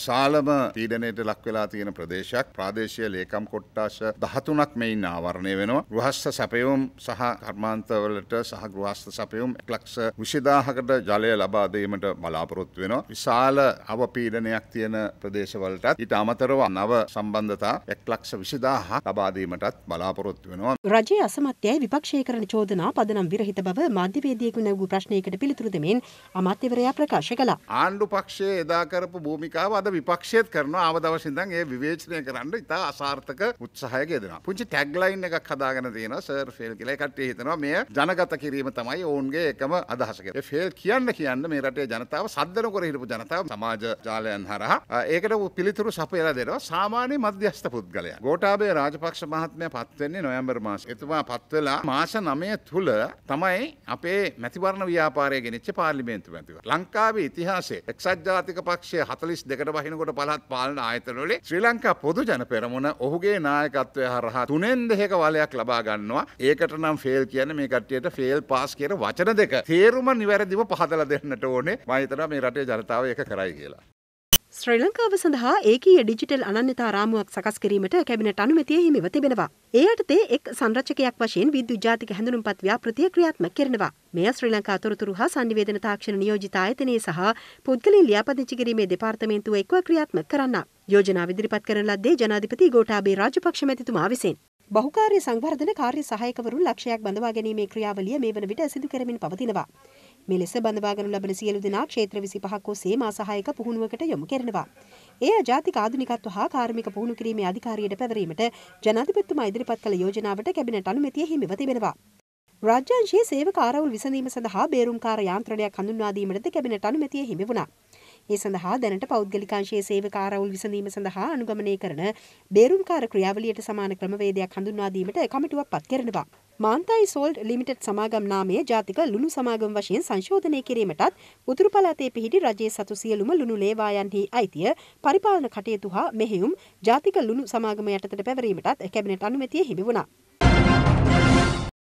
විශාලම පීඩනයට ලක් වෙලා තියෙන ප්‍රදේශයක් ප්‍රාදේශය ලේකම් කොට්ටාශ දහතුනක් මෙයින් ආවරණය වෙනවා ගෘහස්ථ සැපයුම් සහ කර්මාන්තවලට සහ ගෘහස්ථ සැපයුම් ලක්ෂ විශදාහකට ජලය ලබා දීමට බලාපොරොත්තු වෙනවා විශාල අවපීඩනයක් තියෙන ප්‍රදේශවලටත් ඊට අමතරව නව සම්බන්ධතා එක් ලක්ෂ විශදාහ ලබාදීමටත් බලාපොරොත්තු වෙනවා රජයේ අසමත්‍යයි විපක්ෂය කරන චෝදනා පදනම් විරහිත බව මාධ්‍යවේදියෙකු නැවූ ප්‍රශ්නයකට පිළිතුරු දෙමින් අමාත්‍යවරයා ප්‍රකාශ කළා ආණ්ඩු පක්ෂයේ එදා කරපු භූමිකාව අද විපක්ෂයත් කරන අවදවසිදන් ඒ විවේචනය කරන්න ඉතා අසාර්ථක උත්සාහයගේෙන පුංචි ටැක්ලයින් එකක් කදාගෙන තියෙන සර් ෆෙල් කියල කට හිතනවා මේ ජනගත කිරීම තමයි ඔවුන්ගේ එකම අදහසක ෆෙල් කියන්න කියන්න මේ රටේ ජනතාව සද්ධන කර හිටපු ජනතාව සමාජ ජාලයන් හරහා ඒකට පිළිතුරු සපයලා දෙනවා සාමාන්‍ය මධ්‍යස්ථ පුද්ගලය ගෝටාබේ රාජපක්ෂ මහත්මය පත්වෙන්නේ නොයම්බර් මාස එතුමා පත්වෙලා මාස නමය තුළ තමයි අපේ මැතිවරණ ව්‍යාපාරය ගෙනච්ච පාලිමේන්තු ඇතිව ලංකාවේ ඉතිහාසේ එක්සත් ජාතික පක්ෂය හතලිස් දෙකට වහිනකොට පළත් පාලන ආයතනවල ශ්‍රී ලංකා පොදු ජන පෙරමුණ ඔහුගේ නායකත්වය හරහා තුනෙන් දෙක වලයක් ලබා ගන්නවා. ඒකට නම් ෆේල් කියන්නේ මේ කට්ටියට ෆේල් පාස් කියන වචන දෙක. තේරුම නිවැරදිව පහදලා දෙන්නට ඕනේ. මම හිතනවා මේ රටේ ජනතාව ඒක කරයි කියලා. ශ්‍රී ලංකාව සඳහා ඒකීය ඩිජිටල් අනන්‍යතා රාමුවක් සකස් කිරීමට කැබිනට අනුමැතිය හිමිව තිබෙනවා. ඒ යටතේ එක් සංරචකයක් වශයෙන් විද්‍යුත් ජාතික හැඳුනුම්පත් ව්‍යාපෘතිය ක්‍රියාත්මක කරනවා. මෙය ශ්‍රී ලංකා තොරතුරු හා සංනිවේදන තාක්ෂණ නියෝජිත ආයතනයේ සහ පුද්ගලයන් ලියාපදිංචි කිරීමේ දෙපාර්තමේන්තුව එක්ව ක්‍රියාත්මක කරන්න. යෝජනාව ඉදිරිපත් කරන ලද්දේ ජනාධිපති ගෝඨාභය රාජපක්ෂ මැතිතුමා විසින්. බහුකාර්ය සංවර්ධන කාර්ය සහායකවරුන් ලක්ෂයක් බඳවා ගැනීමේ ක්‍රියාවලිය මේ වන විට සිදු කරමින් පවතිනවා. මෙලෙස බඳවාගනු ලබන සියලු දෙනා ක්ෂේත්‍ර විසි පහක් ඔස්සේ මා සහායක පුහුණුවකට යොමු කරනවා. එය ජාතික ආධුනිකත්ව හා කාර්මික පුහුණු කිරීමේ අධිකාරියට පැවරීමට ජනාධිපතිතුමා ඉදිරිපත් කළ යෝජනාවට කැබිනට අනුමැතිය හිමිව තිබෙනවා. රාජ්‍යංශයේ සේවක ආරවුල් විසඳීම සඳහා බේරුම්කාර යාන්ත්‍රණයක් හඳුන්වා දීමටද කැබිනට අනුමැතිය හිමි වුණා. ඒ සඳහා දැනට පෞද්ගලිකාංශයේ සේවකාරවුල් විසඳීම සඳහා අනුගමනය කරන බේරුම්කාර ක්‍රියාවලියට සමාන ක්‍රමවේදයක් හඳුන්වා දීමට කමිටුවක් පත් කරනවා. මාන්තයි සෝල්ඩ් ලිමිටඩ් සමාගම් නාමය ජාතික ලුණු සමාගම් වශයෙන් සංශෝධනය කිරීමටත් උතුරු පළාතේ පිහිටි රජයේ සතු සියලුම ලුණු ලේවායන්හි අයිතිය පරිපාලන කටයුතු හා මෙහෙයුම් ජාතික ලුණු සමාගම යටතට පැවරීමටත් කැබිනට අනුමැතිය හිමි වුණා.